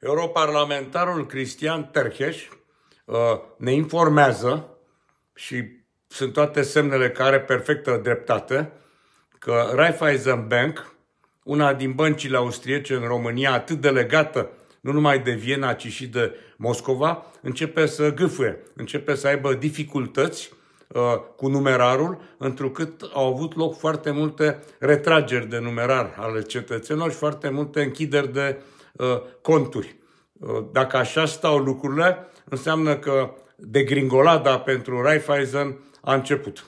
Europarlamentarul Cristian Terheș uh, ne informează și sunt toate semnele care are perfectă dreptate că Raiffeisen Bank, una din băncile austriece în România, atât de legată nu numai de Viena, ci și de Moscova, începe să gâfâie, începe să aibă dificultăți uh, cu numerarul, întrucât au avut loc foarte multe retrageri de numerar ale cetățenilor și foarte multe închideri de uh, Uh, conturi. Uh, dacă așa stau lucrurile, înseamnă că degringolada pentru Raiffeisen a început.